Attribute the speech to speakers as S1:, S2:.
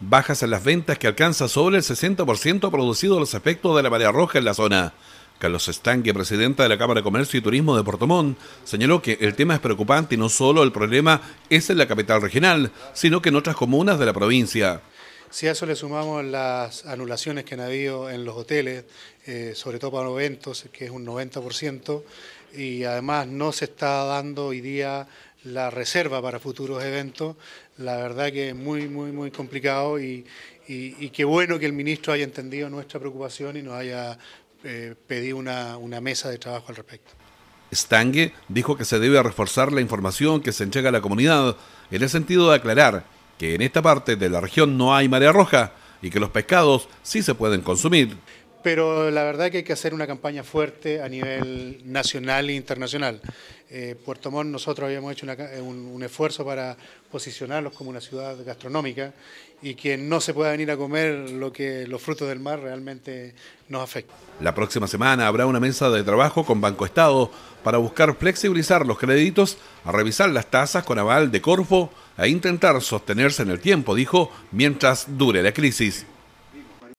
S1: Bajas en las ventas que alcanza sobre el 60% producido los efectos de la marea roja en la zona. Carlos Estanque, presidenta de la Cámara de Comercio y Turismo de Portomón, señaló que el tema es preocupante y no solo el problema es en la capital regional, sino que en otras comunas de la provincia.
S2: Si a eso le sumamos las anulaciones que han habido en los hoteles, eh, sobre todo para los eventos, que es un 90%, y además no se está dando hoy día la reserva para futuros eventos, la verdad que es muy, muy, muy complicado y, y, qué bueno que el ministro haya entendido nuestra preocupación y nos haya eh, pedido una, una mesa de trabajo al respecto.
S1: Stange dijo que se debe reforzar la información que se entrega a la comunidad, en el sentido de aclarar que en esta parte de la región no hay marea roja y que los pescados sí se pueden consumir
S2: pero la verdad es que hay que hacer una campaña fuerte a nivel nacional e internacional. Eh, Puerto Montt nosotros habíamos hecho eh, un, esfuerzo para posicionarlos como una ciudad gastronómica y que no se pueda venir a comer lo que los frutos del mar realmente nos afecta.
S1: La próxima semana habrá una mesa de trabajo con Banco Estado para buscar flexibilizar los créditos, a revisar las tasas con aval de Corfo, a e intentar sostenerse en el tiempo, dijo, mientras dure la crisis.